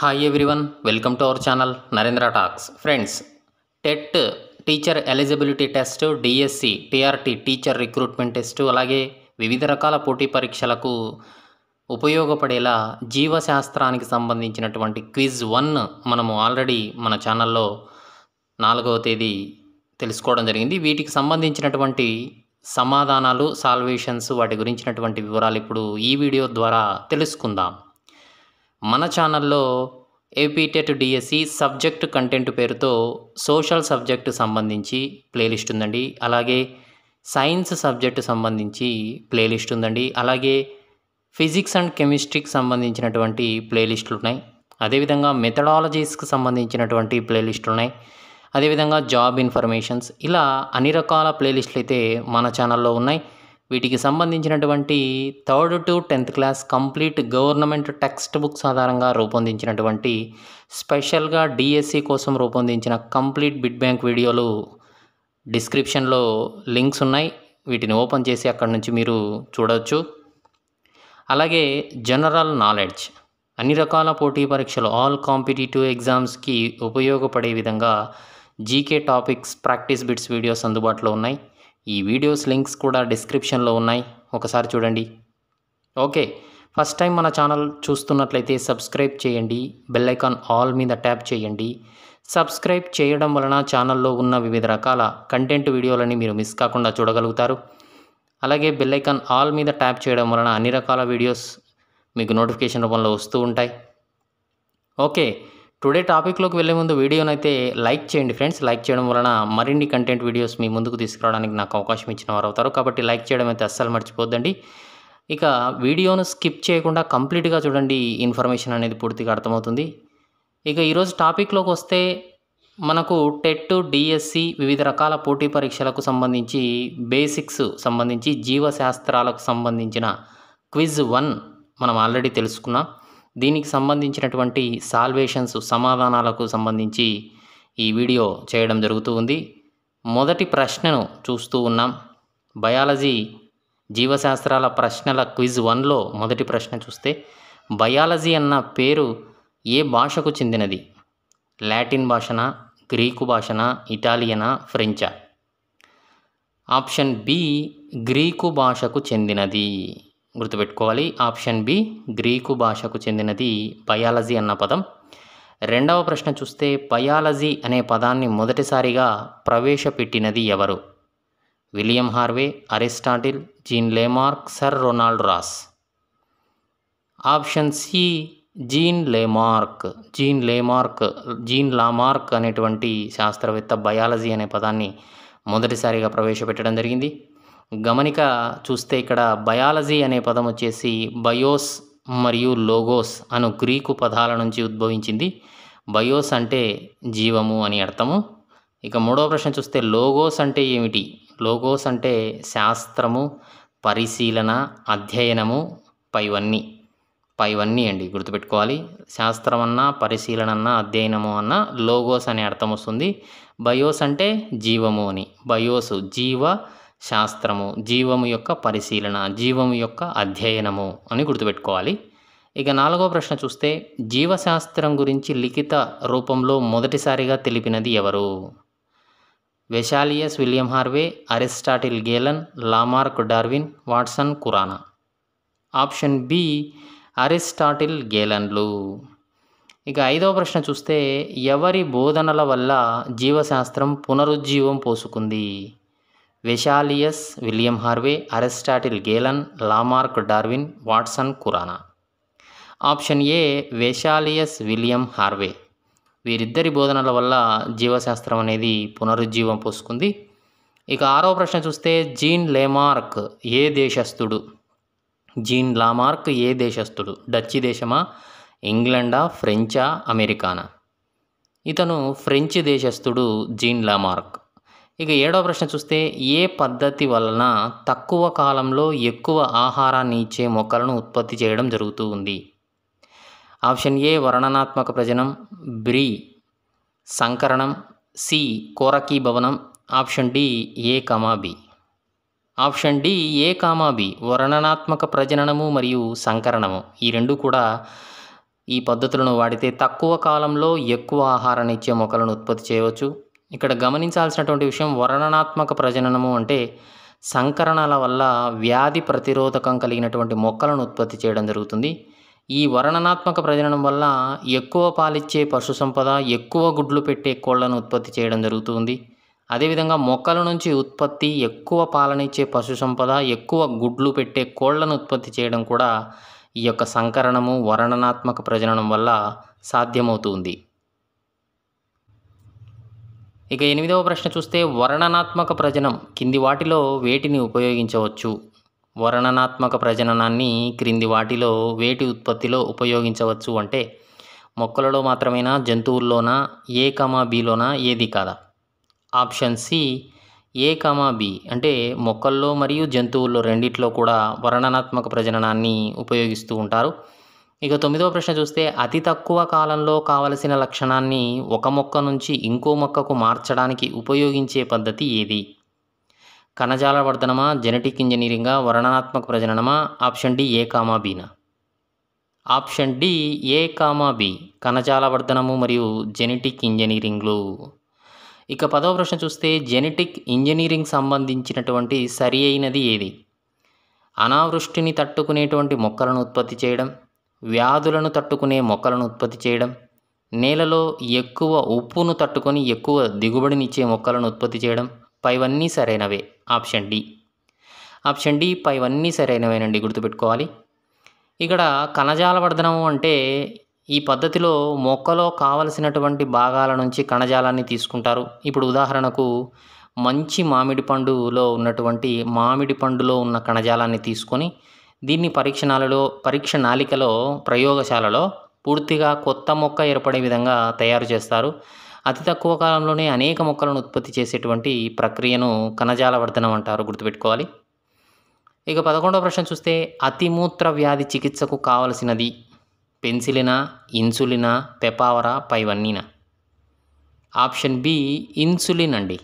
hi everyone welcome to our channel Narendra talks friends TET teacher eligibility test DSC TRT teacher recruitment test అలాగే వివిధ రకాల పోటీ పరీక్షలకు ఉపయోగపడేలా జీవశాస్త్రానికి సంబంధించినటువంటి క్విజ్ వన్ మనము ఆల్రెడీ మన ఛానల్లో నాలుగవ తేదీ తెలుసుకోవడం జరిగింది వీటికి సంబంధించినటువంటి సమాధానాలు సాల్వేషన్స్ వాటి గురించినటువంటి వివరాలు ఇప్పుడు ఈ వీడియో ద్వారా తెలుసుకుందాం మన ఛానల్లో ఏపీటెట్ డిఎస్సి సబ్జెక్ట్ కంటెంట్ పేరుతో సోషల్ సబ్జెక్టు సంబంధించి ప్లేలిస్ట్ ఉందండి అలాగే సైన్స్ సబ్జెక్టు సంబంధించి ప్లేలిస్ట్ ఉందండి అలాగే ఫిజిక్స్ అండ్ కెమిస్ట్రీకి సంబంధించినటువంటి ప్లేలిస్టులు ఉన్నాయి అదేవిధంగా మెథడాలజీస్కి సంబంధించినటువంటి ప్లేలిస్టులు ఉన్నాయి అదేవిధంగా జాబ్ ఇన్ఫర్మేషన్స్ ఇలా అన్ని రకాల ప్లేలిస్టులు అయితే మన ఛానల్లో ఉన్నాయి వీటికి సంబంధించినటువంటి third to tenth class complete government text books ఆధారంగా రూపొందించినటువంటి స్పెషల్గా డిఎస్సి కోసం రూపొందించిన కంప్లీట్ బిడ్ బ్యాంక్ వీడియోలు డిస్క్రిప్షన్లో లింక్స్ ఉన్నాయి వీటిని ఓపెన్ చేసి అక్కడ నుంచి మీరు చూడవచ్చు అలాగే జనరల్ నాలెడ్జ్ అన్ని రకాల పోటీ పరీక్షలు ఆల్ కాంపిటేటివ్ ఎగ్జామ్స్కి ఉపయోగపడే విధంగా GK topics practice bits videos అందుబాటులో ఉన్నాయి ఈ వీడియోస్ లింక్స్ కూడా డిస్క్రిప్షన్లో ఉన్నాయి ఒకసారి చూడండి ఓకే ఫస్ట్ టైం మన ఛానల్ చూస్తున్నట్లయితే సబ్స్క్రైబ్ చేయండి బెల్లైకాన్ ఆల్ మీద ట్యాప్ చేయండి సబ్స్క్రైబ్ చేయడం వలన ఛానల్లో ఉన్న వివిధ రకాల కంటెంట్ వీడియోలని మీరు మిస్ కాకుండా చూడగలుగుతారు అలాగే బెల్లైకాన్ ఆల్ మీద ట్యాప్ చేయడం వలన అన్ని రకాల వీడియోస్ మీకు నోటిఫికేషన్ రూపంలో వస్తూ ఉంటాయి ఓకే టుడే టాపిక్లోకి వెళ్ళే ముందు వీడియోనైతే లైక్ చేయండి ఫ్రెండ్స్ లైక్ చేయడం వలన మరిన్ని కంటెంట్ వీడియోస్ మీ ముందుకు తీసుకురావడానికి నాకు అవకాశం ఇచ్చిన వారు అవుతారు కాబట్టి లైక్ చేయడం అయితే అస్సలు మర్చిపోద్దండి ఇక వీడియోను స్కిప్ చేయకుండా కంప్లీట్గా చూడండి ఇన్ఫర్మేషన్ అనేది పూర్తిగా అర్థమవుతుంది ఇక ఈరోజు టాపిక్లోకి వస్తే మనకు టెట్ డిఎస్సి వివిధ రకాల పోటీ పరీక్షలకు సంబంధించి బేసిక్స్ సంబంధించి జీవశాస్త్రాలకు సంబంధించిన క్విజ్ వన్ మనం ఆల్రెడీ తెలుసుకున్నాం దీనికి సంబంధించినటువంటి సాల్వేషన్స్ సమాధానాలకు సంబంధించి ఈ వీడియో చేయడం జరుగుతూ ఉంది మొదటి ప్రశ్నను చూస్తూ ఉన్నాం బయాలజీ జీవశాస్త్రాల ప్రశ్నల క్విజ్ వన్లో మొదటి ప్రశ్న చూస్తే బయాలజీ అన్న పేరు ఏ భాషకు చెందినది లాటిన్ భాషన గ్రీకు భాషన ఇటాలియనా ఫ్రెంచా ఆప్షన్ బి గ్రీకు భాషకు చెందినది గుర్తుపెట్టుకోవాలి ఆప్షన్ బి గ్రీకు భాషకు చెందినది బయాలజీ అన్న పదం రెండవ ప్రశ్న చూస్తే బయాలజీ అనే పదాన్ని మొదటిసారిగా ప్రవేశపెట్టినది ఎవరు William Harvey Aristotle Jean Lamarck sir Ronald Ross option C Jean Lamarck Jean Lamarck Jean Lamarck అనేటువంటి శాస్త్రవేత్త బయాలజీ అనే పదాన్ని మొదటిసారిగా ప్రవేశపెట్టడం జరిగింది గమనిక చూస్తే ఇక్కడ బయాలజీ అనే పదం వచ్చేసి బయోస్ మరియు లోగోస్ అను గ్రీకు పదాల నుంచి ఉద్భవించింది బయోస్ అంటే జీవము అని అర్థము ఇక మూడవ ప్రశ్న చూస్తే లోగోస్ అంటే ఏమిటి లోగోస్ అంటే శాస్త్రము పరిశీలన అధ్యయనము పైవన్నీ పైవన్నీ అండి గుర్తుపెట్టుకోవాలి శాస్త్రం అన్నా పరిశీలన అన్నా అధ్యయనము అన్నా లోగోస్ అనే అర్థం వస్తుంది బయోస్ అంటే జీవము అని బయోసు జీవ శాస్త్రము జీవము యొక్క పరిశీలన జీవము యొక్క అధ్యయనము అని గుర్తుపెట్టుకోవాలి ఇక నాలుగో ప్రశ్న చూస్తే జీవశాస్త్రం గురించి లిఖిత రూపంలో మొదటిసారిగా తెలిపినది ఎవరు Vesalius William Harvey Aristotle Galen Lamarck Darwin Watson Khorana option B Aristotle గేలన్లు ఇక ఐదవ ప్రశ్న చూస్తే ఎవరి బోధనల వల్ల జీవశాస్త్రం పునరుజ్జీవం పోసుకుంది Vesalius William Harvey Aristotle Galen Lamarck Darwin Watson Khorana option A Vesalius William Harvey వీరిద్దరి బోధనల వల్ల జీవశాస్త్రం అనేది పునరుజ్జీవం పోసుకుంది ఇక ఆరో ప్రశ్న చూస్తే జీన్ లేమార్క్ ఏ దేశస్థుడు జీన్ లామార్క్ ఏ దేశస్థుడు డచ్చి దేశమా ఇంగ్లండా ఫ్రెంచా అమెరికానా ఇతను ఫ్రెంచ్ దేశస్థుడు జీన్ లామార్క్ ఇక ఏడవ ప్రశ్న చూస్తే ఏ పద్ధతి వలన తక్కువ కాలంలో ఎక్కువ ఆహారాన్ని ఇచ్చే మొక్కలను ఉత్పత్తి చేయడం జరుగుతూ ఉంది ఆప్షన్ ఏ వర్ణనాత్మక ప్రజనం బ్రి సంకరణం సి కోరకీ భవనం option D A comma B option D A comma B వర్ణనాత్మక ప్రజననము మరియు సంకరణము ఈ రెండు కూడా ఈ పద్ధతులను వాడితే తక్కువ కాలంలో ఎక్కువ ఆహారాన్ని ఇచ్చే మొక్కలను ఉత్పత్తి చేయవచ్చు ఇక్కడ గమనించాల్సినటువంటి విషయం వర్ణనాత్మక ప్రజననము అంటే సంకరణల వల్ల వ్యాధి ప్రతిరోధకం కలిగినటువంటి మొక్కలను ఉత్పత్తి చేయడం జరుగుతుంది ఈ వర్ణనాత్మక ప్రజననం వల్ల ఎక్కువ పాలిచ్చే పశు సంపద ఎక్కువ గుడ్లు పెట్టే కోళ్లను ఉత్పత్తి చేయడం జరుగుతుంది అదేవిధంగా మొక్కల నుంచి ఉత్పత్తి ఎక్కువ పాలనిచ్చే పశు సంపద ఎక్కువ గుడ్లు పెట్టే కోళ్లను ఉత్పత్తి చేయడం కూడా ఈ యొక్క సంకరణము వర్ణనాత్మక ప్రజననం వల్ల సాధ్యమవుతుంది ఇక ఎనిమిదవ ప్రశ్న చూస్తే వర్ణనాత్మక ప్రజనం కింది వాటిలో వేటిని ఉపయోగించవచ్చు వర్ణనాత్మక ప్రజననాన్ని క్రింది వాటిలో వేటి ఉత్పత్తిలో ఉపయోగించవచ్చు అంటే మొక్కలలో మాత్రమేనా జంతువుల్లోనా ఏ కామా బీలోనా ఏది కాదా option C A comma B అంటే మొక్కల్లో మరియు జంతువుల్లో రెండిట్లో కూడా వర్ణనాత్మక ప్రజననాన్ని ఉపయోగిస్తూ ఉంటారు ఇక తొమ్మిదవ ప్రశ్న చూస్తే అతి తక్కువ కాలంలో కావలసిన లక్షణాన్ని ఒక మొక్క నుంచి ఇంకో మొక్కకు మార్చడానికి ఉపయోగించే పద్ధతి ఏది కణజాల వర్ధనమా జెనెటిక్ ఇంజనీరింగా వర్ణనాత్మక ప్రజననమా ఆప్షన్ డి ఏ కామా బీనా option D A comma B కణజాల వర్ధనము మరియు జెనెటిక్ ఇంజనీరింగ్లు ఇక పదవ ప్రశ్న చూస్తే జెనెటిక్ ఇంజనీరింగ్ సంబంధించినటువంటి సరి అయినది ఏది అనావృష్టిని తట్టుకునేటువంటి మొక్కలను ఉత్పత్తి చేయడం వ్యాధులను తట్టుకునే మొక్కలను ఉత్పత్తి చేయడం నేలలో ఎక్కువ ఉప్పును తట్టుకొని ఎక్కువ దిగుబడినిచ్చే మొక్కలను ఉత్పత్తి చేయడం పైవన్నీ సరైనవే ఆప్షన్ డి ఆప్షన్ డి పైవన్నీ సరైనవేనండి గుర్తుపెట్టుకోవాలి ఇక్కడ కణజాల వర్ధనము అంటే ఈ పద్ధతిలో మొక్కలో కావలసినటువంటి భాగాల నుంచి కణజాలాన్ని తీసుకుంటారు ఇప్పుడు ఉదాహరణకు మంచి మామిడి పండులో ఉన్నటువంటి మామిడి పండులో ఉన్న కణజాలాన్ని తీసుకొని దీన్ని పరీక్షణాలలో పరీక్ష నాళికలో ప్రయోగశాలలో పూర్తిగా కొత్త మొక్క ఏర్పడే విధంగా తయారు చేస్తారు అతి తక్కువ కాలంలోనే అనేక మొక్కలను ఉత్పత్తి చేసేటువంటి ప్రక్రియను కణజాల వర్ధనం అంటారు గుర్తుపెట్టుకోవాలి ఇక పదకొండవ ప్రశ్న చూస్తే అతిమూత్ర వ్యాధి చికిత్సకు కావలసినది పెన్సిలినా ఇన్సులినా పెపావరా పైవన్నీనా ఆప్షన్ బి ఇన్సులిన్ అండి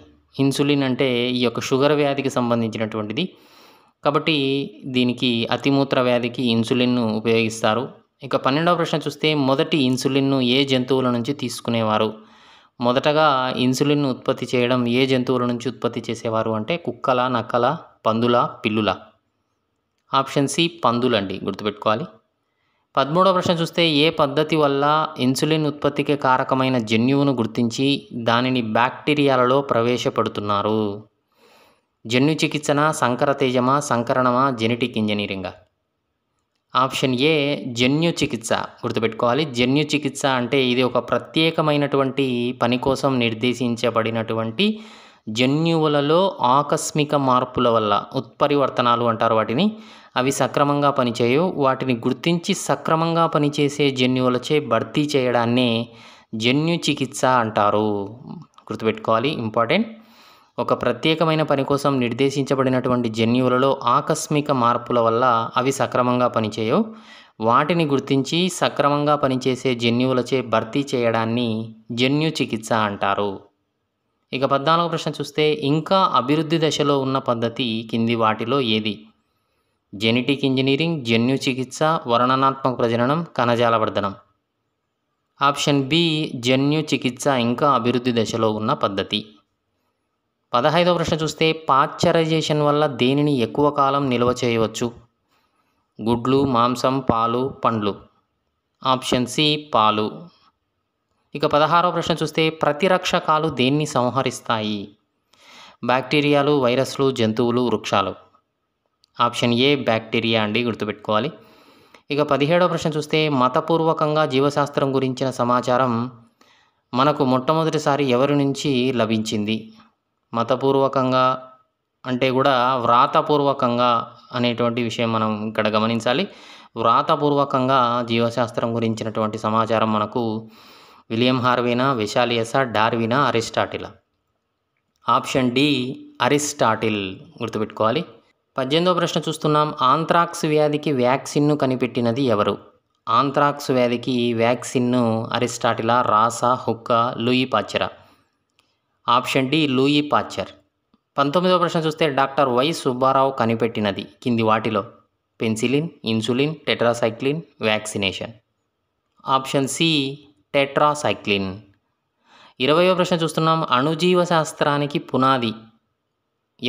ఇన్సులిన్ అంటే ఈ యొక్క షుగర్ వ్యాధికి సంబంధించినటువంటిది కాబట్టి దీనికి అతిమూత్ర వ్యాధికి ఇన్సులిన్ను ఉపయోగిస్తారు ఇక పన్నెండవ ప్రశ్న చూస్తే మొదటి ఇన్సులిన్ను ఏ జంతువుల నుంచి తీసుకునేవారు మొదటగా ఇన్సులిన్ను ఉత్పత్తి చేయడం ఏ జంతువుల నుంచి ఉత్పత్తి చేసేవారు అంటే కుక్కల నక్కల పందుల పిల్లుల ఆప్షన్ సి పందులండి గుర్తుపెట్టుకోవాలి పదమూడవ ప్రశ్న చూస్తే ఏ పద్ధతి వల్ల ఇన్సులిన్ ఉత్పత్తికి కారకమైన జన్యువును గుర్తించి దానిని బ్యాక్టీరియాలలో ప్రవేశపెడుతున్నారు జన్యు చికిత్సన సంకరతేజమా సంకరణమా జెనెటిక్ ఇంజనీరింగా ఆప్షన్ ఏ జన్యు చికిత్స గుర్తుపెట్టుకోవాలి జన్యు చికిత్స అంటే ఇది ఒక ప్రత్యేకమైనటువంటి పని కోసం నిర్దేశించబడినటువంటి జన్యువులలో ఆకస్మిక మార్పుల వల్ల ఉత్పరివర్తనాలు అంటారు వాటిని అవి సక్రమంగా పనిచేయవు వాటిని గుర్తించి సక్రమంగా పనిచేసే జన్యువులచే భర్తీ చేయడాన్ని జన్యు చికిత్స అంటారు గుర్తుపెట్టుకోవాలి ఇంపార్టెంట్ ఒక ప్రత్యేకమైన పని కోసం నిర్దేశించబడినటువంటి జన్యువులలో ఆకస్మిక మార్పుల వల్ల అవి సక్రమంగా పనిచేయవు వాటిని గుర్తించి సక్రమంగా పనిచేసే జన్యువులచే భర్తీ చేయడాన్ని జన్యు చికిత్స అంటారు ఇక పద్నాలుగు ప్రశ్న చూస్తే ఇంకా అభివృద్ధి దశలో ఉన్న పద్ధతి కింది వాటిలో ఏది జెనెటిక్ ఇంజనీరింగ్ జన్యు చికిత్స వర్ణనాత్మక ప్రజననం కణజాల వర్ధనం ఆప్షన్ బి జన్యు చికిత్స ఇంకా అభివృద్ధి దశలో ఉన్న పద్ధతి పదహైదవ ప్రశ్న చూస్తే పాశ్చరైజేషన్ వల్ల దేనిని ఎక్కువ కాలం నిల్వ చేయవచ్చు గుడ్లు మాంసం పాలు పండ్లు ఆప్షన్ సి పాలు ఇక పదహారవ ప్రశ్న చూస్తే ప్రతిరక్షకాలు దేన్ని సంహరిస్తాయి బ్యాక్టీరియాలు వైరస్లు జంతువులు వృక్షాలు ఆప్షన్ ఏ బ్యాక్టీరియా అండి గుర్తుపెట్టుకోవాలి ఇక పదిహేడవ ప్రశ్న చూస్తే మతపూర్వకంగా జీవశాస్త్రం గురించిన సమాచారం మనకు మొట్టమొదటిసారి ఎవరి నుంచి లభించింది మతపూర్వకంగా అంటే కూడా వ్రాతపూర్వకంగా అనేటువంటి విషయం మనం ఇక్కడ గమనించాలి వ్రాతపూర్వకంగా జీవశాస్త్రం గురించినటువంటి సమాచారం మనకు విలియం హార్వీనా విశాలియస డార్వినా అరిస్టాటిల్ ఆప్షన్ డి అరిస్టాటిల్ గుర్తుపెట్టుకోవాలి పద్దెనిమిదో ప్రశ్న చూస్తున్నాం ఆంత్రాక్స్ వ్యాధికి వ్యాక్సిన్ను కనిపెట్టినది ఎవరు ఆంత్రాక్స్ వ్యాధికి వ్యాక్సిన్ను అరిస్టాటిలా రాసా హుక్క లూయి పాచెరా ఆప్షన్ డి లూయి పాచర్ పంతొమ్మిదవ ప్రశ్న చూస్తే డాక్టర్ వై సుబ్బారావు కనిపెట్టినది కింది వాటిలో penicillin insulin tetracycline vaccination option C tetracycline ఇరవయో ప్రశ్న చూస్తున్నాం అణుజీవ శాస్త్రానికి పునాది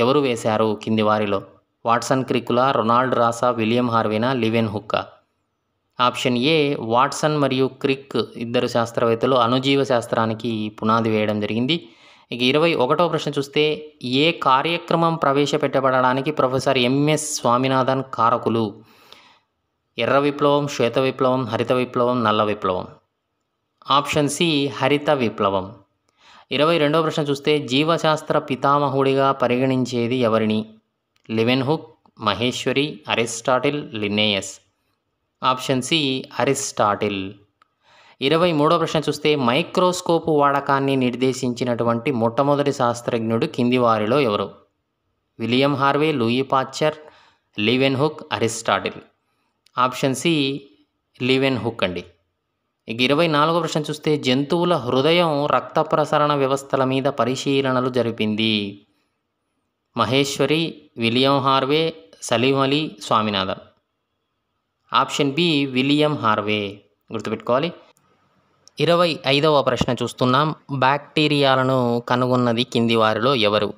ఎవరు వేశారు కింది వారిలో వాట్సన్ క్రికులా రొనాల్డ్ రాసా విలియం హార్వినా లివెన్ హుక్కా ఆప్షన్ ఏ వాట్సన్ మరియు క్రిక్ ఇద్దరు శాస్త్రవేత్తలు అణుజీవ శాస్త్రానికి పునాది వేయడం జరిగింది ఇక ఇరవై ఒకటో ప్రశ్న చూస్తే ఏ కార్యక్రమం ప్రవేశపెట్టబడడానికి ప్రొఫెసర్ ఎంఎస్ స్వామినాథన్ కారకులు ఎర్ర విప్లవం శ్వేత విప్లవం హరిత విప్లవం నల్ల విప్లవం ఆప్షన్ సి హరిత విప్లవం ఇరవై రెండవ ప్రశ్న చూస్తే జీవశాస్త్ర పితామహుడిగా పరిగణించేది ఎవరిని Leeuwenhoek Maheshwari Aristotle Linnaeus option C Aristotle ఇరవై మూడో ప్రశ్న చూస్తే మైక్రోస్కోపు వాడకాన్ని నిర్దేశించినటువంటి మొట్టమొదటి శాస్త్రజ్ఞుడు కింది వారిలో ఎవరు William Harvey Louis Pasteur Leeuwenhoek Aristotle option C Leeuwenhoek అండి ఇక ఇరవై నాలుగో ప్రశ్న చూస్తే జంతువుల హృదయం రక్త ప్రసరణ వ్యవస్థల మీద పరిశీలనలు జరిపింది Maheshwari William Harvey Salim Ali Swaminathan option B William Harvey గుర్తుపెట్టుకోవాలి ఇరవై ఐదవ ప్రశ్న చూస్తున్నాం బ్యాక్టీరియాలను కనుగొన్నది కింది వారిలో ఎవరు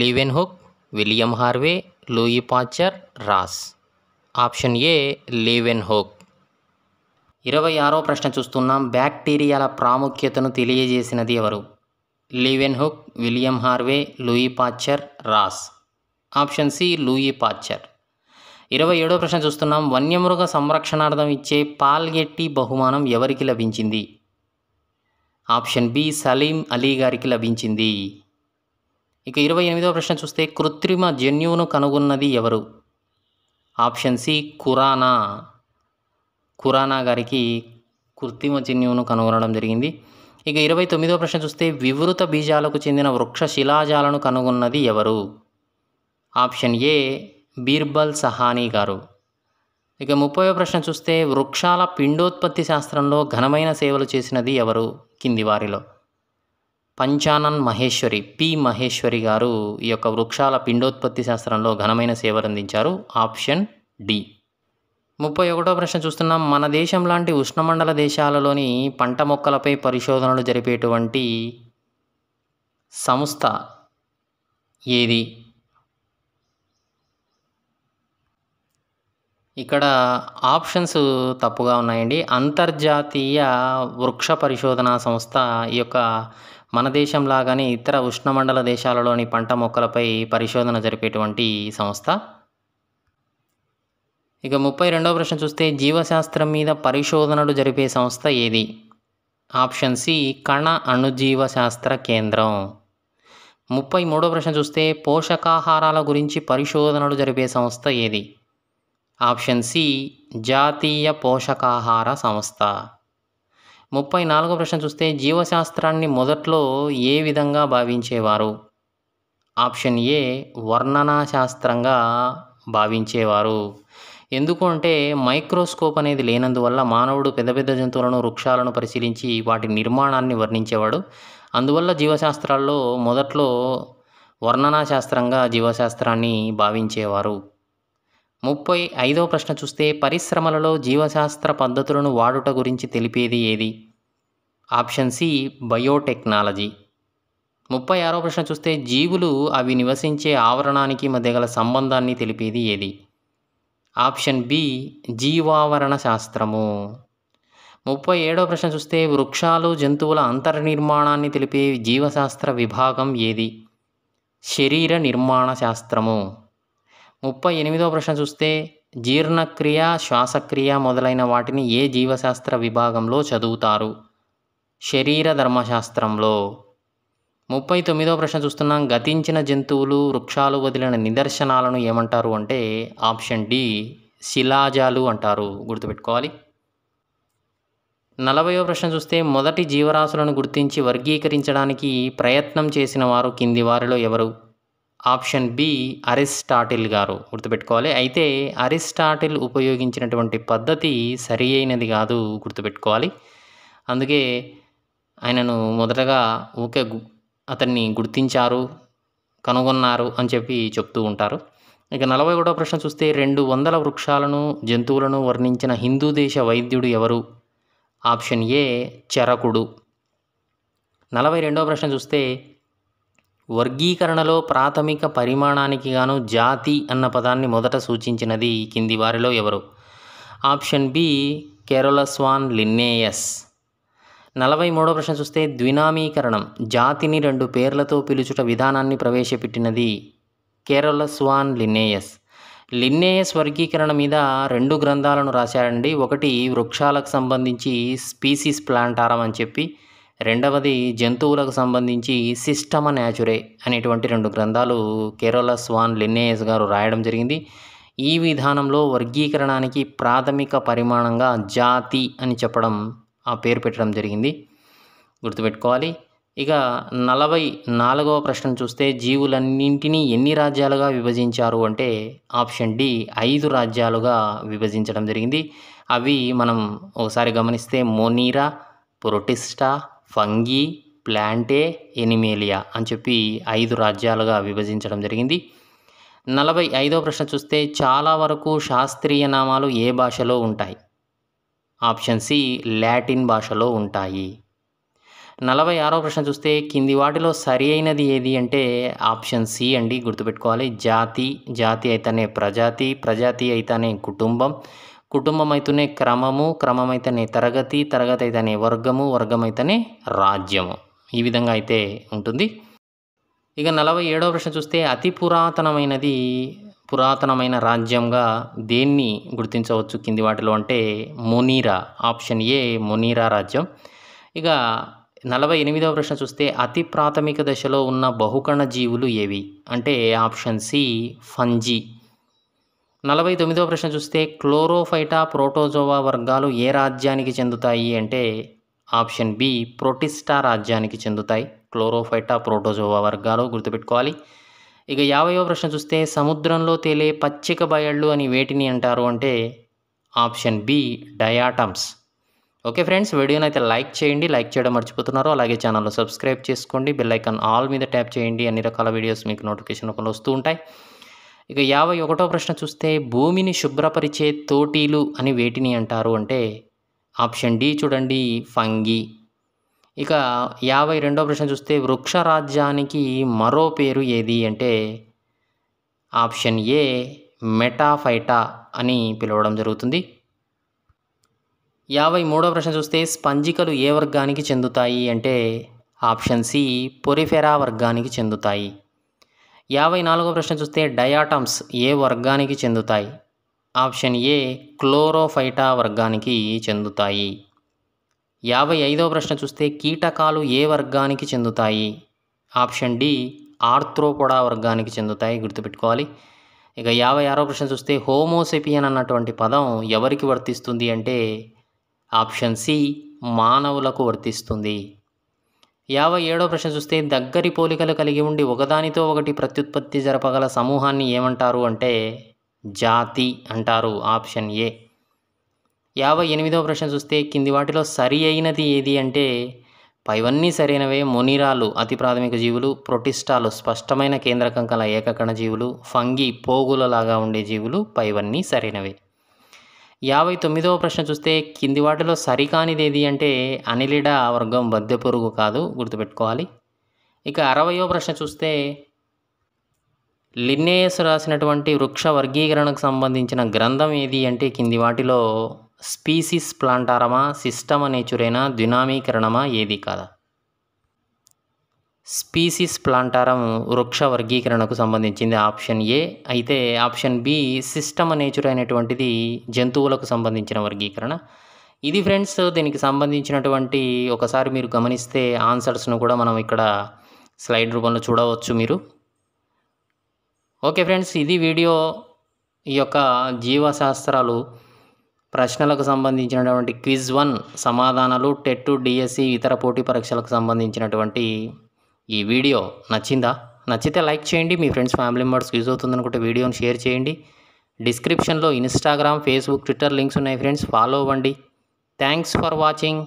Leeuwenhoek William Harvey Louis Pasteur Ross option A Hooke ఇరవై ఆరో ప్రశ్న చూస్తున్నాం బ్యాక్టీరియాల ప్రాముఖ్యతను తెలియజేసినది ఎవరు Leeuwenhoek William Harvey Louis Pasteur Ross option C Louis Pasteur ఇరవై ఏడో ప్రశ్న చూస్తున్నాం వన్యమృగ సంరక్షణార్థం ఇచ్చే పాల్గెట్టి బహుమానం ఎవరికి లభించింది ఆప్షన్ బి సలీం అలీ గారికి లభించింది ఇక ఇరవై ఎనిమిదవ ప్రశ్న చూస్తే కృత్రిమ జన్యువును కనుగొన్నది ఎవరు ఆప్షన్ సి కురానా కురానా గారికి కృత్రిమ జన్యువును కనుగొనడం జరిగింది ఇక ఇరవై తొమ్మిదవ ప్రశ్న చూస్తే వివృత బీజాలకు చెందిన వృక్ష శిలాజాలను కనుగొన్నది ఎవరు ఆప్షన్ ఏ బీర్బల్ సహానీ గారు ఇక ముప్పై ప్రశ్న చూస్తే వృక్షాల పిండోత్పత్తి శాస్త్రంలో ఘనమైన సేవలు చేసినది ఎవరు కింది వారిలో పంచానన్ మహేశ్వరి పి మహేశ్వరి గారు ఈ యొక్క వృక్షాల పిండోత్పత్తి శాస్త్రంలో ఘనమైన సేవలు అందించారు ఆప్షన్ డి ముప్పై ఒకటో ప్రశ్న చూస్తున్నాం మన దేశం లాంటి ఉష్ణమండల దేశాలలోని పంట మొక్కలపై పరిశోధనలు జరిపేటువంటి సంస్థ ఏది ఇక్కడ ఆప్షన్స్ తప్పుగా ఉన్నాయండి అంతర్జాతీయ వృక్ష పరిశోధనా సంస్థ ఈ యొక్క మన దేశంలాగానే ఇతర ఉష్ణమండల దేశాలలోని పంట మొక్కలపై పరిశోధన జరిపేటువంటి సంస్థ ఇక ముప్పై రెండవ ప్రశ్న చూస్తే జీవశాస్త్రం మీద పరిశోధనలు జరిపే సంస్థ ఏది ఆప్షన్ సి కణ అణుజీవ శాస్త్ర కేంద్రం ముప్పై మూడో ప్రశ్న చూస్తే పోషకాహారాల గురించి పరిశోధనలు జరిపే సంస్థ ఏది ఆప్షన్ సి జాతీయ పోషకాహార సంస్థ ముప్పై నాలుగో ప్రశ్న చూస్తే జీవశాస్త్రాన్ని మొదట్లో ఏ విధంగా భావించేవారు ఆప్షన్ ఏ వర్ణనాశాస్త్రంగా భావించేవారు ఎందుకు అంటే మైక్రోస్కోప్ అనేది లేనందువల్ల మానవుడు పెద్ద పెద్ద జంతువులను వృక్షాలను పరిశీలించి వాటి నిర్మాణాన్ని వర్ణించేవాడు అందువల్ల జీవశాస్త్రాల్లో మొదట్లో వర్ణనాశాస్త్రంగా జీవశాస్త్రాన్ని భావించేవారు ముప్పై ఐదో ప్రశ్న చూస్తే పరిశ్రమలలో జీవశాస్త్ర పద్ధతులను వాడుట గురించి తెలిపేది ఏది ఆప్షన్ సి బయోటెక్నాలజీ ముప్పై ఆరో ప్రశ్న చూస్తే జీవులు అవి నివసించే ఆవరణానికి మధ్య గల సంబంధాన్ని తెలిపేది ఏది ఆప్షన్ బి జీవావరణ శాస్త్రము ముప్పై ఏడో ప్రశ్న చూస్తే వృక్షాలు జంతువుల అంతర్నిర్మాణాన్ని తెలిపే జీవశాస్త్ర విభాగం ఏది శరీర నిర్మాణ శాస్త్రము ముప్పై ఎనిమిదో ప్రశ్న చూస్తే జీర్ణక్రియ శ్వాసక్రియ మొదలైన వాటిని ఏ జీవశాస్త్ర విభాగంలో చదువుతారు శరీర ధర్మశాస్త్రంలో ముప్పై తొమ్మిదో ప్రశ్న చూస్తున్నాం గతించిన జంతువులు వృక్షాలు వదిలిన నిదర్శనాలను ఏమంటారు అంటే ఆప్షన్ డి శిలాజాలు అంటారు గుర్తుపెట్టుకోవాలి నలభైవ ప్రశ్న చూస్తే మొదటి జీవరాశులను గుర్తించి వర్గీకరించడానికి ప్రయత్నం చేసిన వారు కింది వారిలో ఎవరు ఆప్షన్ బి అరిస్టాటిల్ గారు గుర్తుపెట్టుకోవాలి అయితే అరిస్టాటిల్ ఉపయోగించినటువంటి పద్ధతి సరి అయినది కాదు గుర్తుపెట్టుకోవాలి అందుకే ఆయనను మొదటగా ఊకే అతన్ని గుర్తించారు కనుగొన్నారు అని చెప్పి చెప్తూ ఉంటారు ఇక నలభై ఒకటో ప్రశ్న చూస్తే రెండు వందల వృక్షాలను జంతువులను వర్ణించిన హిందూ దేశ వైద్యుడు ఎవరు ఆప్షన్ ఏ చరకుడు నలభై రెండవ ప్రశ్న చూస్తే వర్గీకరణలో ప్రాథమిక పరిమాణానికి గాను జాతి అన్న పదాన్ని మొదట సూచించినది కింది వారిలో ఎవరు ఆప్షన్ బి కెరోలస్వాన్ లిన్నేయస్ నలభై మూడో ప్రశ్న చూస్తే ద్వినామీకరణం జాతిని రెండు పేర్లతో పిలుచుట విధానాన్ని ప్రవేశపెట్టినది కెరోలస్వాన్ లిన్నేయస్ లిన్నేయస్ వర్గీకరణ మీద రెండు గ్రంథాలను రాశారండి ఒకటి వృక్షాలకు సంబంధించి స్పీసీస్ ప్లాంటారం అని చెప్పి రెండవది జంతువులకు సంబంధించి సిస్టమ న్యాచురే అనేటువంటి రెండు గ్రంథాలు కేరళ స్వాన్ లిన్నేయస్ గారు రాయడం జరిగింది ఈ విధానంలో వర్గీకరణానికి ప్రాథమిక పరిమాణంగా జాతి అని చెప్పడం ఆ పేరు పెట్టడం జరిగింది గుర్తుపెట్టుకోవాలి ఇక నలభై నాలుగవ ప్రశ్న చూస్తే జీవులన్నింటినీ ఎన్ని రాజ్యాలుగా విభజించారు అంటే ఆప్షన్ డి ఐదు రాజ్యాలుగా విభజించడం జరిగింది అవి మనం ఒకసారి గమనిస్తే Monera Protista fungi Plantae Animalia అని చెప్పి ఐదు రాజ్యాలుగా విభజించడం జరిగింది నలభై ఐదో ప్రశ్న చూస్తే చాలా వరకు శాస్త్రీయ నామాలు ఏ భాషలో ఉంటాయి ఆప్షన్ సి లాటిన్ భాషలో ఉంటాయి నలభై ఆరో ప్రశ్న చూస్తే కింది వాటిలో సరి అయినది ఏది అంటే ఆప్షన్ సి అండి గుర్తుపెట్టుకోవాలి జాతి జాతి అయితేనే ప్రజాతి ప్రజాతి అయితేనే కుటుంబం కుటుంబం అయితేనే క్రమము క్రమమైతేనే తరగతి తరగతి అయితేనే వర్గము వర్గమైతేనే రాజ్యము ఈ విధంగా అయితే ఉంటుంది ఇక నలభై ఏడవ ప్రశ్న చూస్తే అతి పురాతనమైనది పురాతనమైన రాజ్యంగా దేన్ని గుర్తించవచ్చు కింది వాటిలో అంటే మునీరా ఆప్షన్ ఏ మునీరా రాజ్యం ఇక నలభై ఎనిమిదవ ప్రశ్న చూస్తే అతి ప్రాథమిక దశలో ఉన్న బహుకణ జీవులు ఏవి అంటే ఆప్షన్ సి ఫంజీ నలభై తొమ్మిదవ ప్రశ్న చూస్తే క్లోరోఫైటా ప్రోటోజోవా వర్గాలు ఏ రాజ్యానికి చెందుతాయి అంటే ఆప్షన్ బి ప్రోటిస్టా రాజ్యానికి చెందుతాయి క్లోరోఫైటా ప్రోటోజోవా వర్గాలు గుర్తుపెట్టుకోవాలి ఇక యాభైవ ప్రశ్న చూస్తే సముద్రంలో తేలే పచ్చిక బయళ్ళు అని వేటిని అంటారు అంటే option B diatoms okay friends వీడియోని అయితే లైక్ చేయండి లైక్ చేయడం మర్చిపోతున్నారు అలాగే ఛానల్లో సబ్స్క్రైబ్ చేసుకోండి బెల్ ఐకాన్ ఆల్ మీద ట్యాప్ చేయండి అన్ని రకాల వీడియోస్ మీకు నోటిఫికేషన్ రూపంలో వస్తూ ఉంటాయి ఇక యాభై ఒకటో ప్రశ్న చూస్తే భూమిని శుభ్రపరిచే తోటీలు అని వేటిని అంటారు అంటే ఆప్షన్ డి చూడండి ఫంగి ఇక యాభై రెండో ప్రశ్న చూస్తే వృక్షరాజ్యానికి మరో పేరు ఏది అంటే ఆప్షన్ ఏ మెటాఫైటా అని పిలవడం జరుగుతుంది యాభై మూడో ప్రశ్న చూస్తే స్పంజికలు ఏ వర్గానికి చెందుతాయి అంటే ఆప్షన్ సి పొరిఫెరా వర్గానికి చెందుతాయి యాభై నాలుగో ప్రశ్న చూస్తే డయాటమ్స్ ఏ వర్గానికి చెందుతాయి ఆప్షన్ ఏ క్లోరోఫైటా వర్గానికి చెందుతాయి యాభై ఐదవ ప్రశ్న చూస్తే కీటకాలు ఏ వర్గానికి చెందుతాయి ఆప్షన్ డి ఆర్థ్రోపోడా వర్గానికి చెందుతాయి గుర్తుపెట్టుకోవాలి ఇక యాభై ఆరో ప్రశ్న చూస్తే హోమోసెపియన్ అన్నటువంటి పదం ఎవరికి వర్తిస్తుంది అంటే ఆప్షన్ సి మానవులకు వర్తిస్తుంది యాభై ఏడో ప్రశ్న చూస్తే దగ్గరి పోలికలు కలిగి ఉండి ఒకదానితో ఒకటి ప్రత్యుత్పత్తి జరపగల సమూహాన్ని ఏమంటారు అంటే జాతి అంటారు ఆప్షన్ ఏ యాభై ఎనిమిదవ ప్రశ్న చూస్తే కింది వాటిలో సరి అయినది ఏది అంటే పైవన్నీ సరైనవే మొనిరాలు అతి ప్రాథమిక జీవులు ప్రొటిస్టాలు స్పష్టమైన కేంద్రకం కల ఏకకణ జీవులు ఫంగి పోగులలాగా ఉండే జీవులు పైవన్నీ సరైనవే యాభై తొమ్మిదవ ప్రశ్న చూస్తే కింది వాటిలో సరికానిది ఏది అంటే అనిలిడ వర్గం బద్దె పురుగు కాదు గుర్తుపెట్టుకోవాలి ఇక అరవయో ప్రశ్న చూస్తే లిన్నేయస్ రాసినటువంటి వృక్ష వర్గీకరణకు సంబంధించిన గ్రంథం ఏది అంటే కింది వాటిలో స్పీసిస్ ప్లాంటారమా సిస్టమ నేచురేనా ద్వినామీకరణమా ఏది కాదా స్పీసీస్ ప్లాంటారం వృక్ష వర్గీకరణకు సంబంధించింది ఆప్షన్ ఏ అయితే ఆప్షన్ బి సిస్టమ్ నేచర్ అనేటువంటిది జంతువులకు సంబంధించిన వర్గీకరణ ఇది ఫ్రెండ్స్ దీనికి సంబంధించినటువంటి ఒకసారి మీరు గమనిస్తే ఆన్సర్స్ను కూడా మనం ఇక్కడ స్లైడ్ రూపంలో చూడవచ్చు మీరు ఓకే ఫ్రెండ్స్ ఇది వీడియో ఈ యొక్క జీవశాస్త్రాలు ప్రశ్నలకు సంబంధించినటువంటి క్విజ్ వన్ సమాధానాలు టెట్ డిఎస్సి ఇతర పోటీ పరీక్షలకు సంబంధించినటువంటి ఈ వీడియో నచ్చిందా నచ్చితే లైక్ చేయండి మీ ఫ్రెండ్స్ ఫ్యామిలీ మెంబర్స్ యూజ్ అవుతుంది అనుకుంటే వీడియోని షేర్ చేయండి డిస్క్రిప్షన్లో ఇన్స్టాగ్రామ్ ఫేస్బుక్ ట్విట్టర్ లింక్స్ ఉన్నాయి ఫ్రెండ్స్ ఫాలో అవ్వండి థ్యాంక్స్ ఫర్ వాచింగ్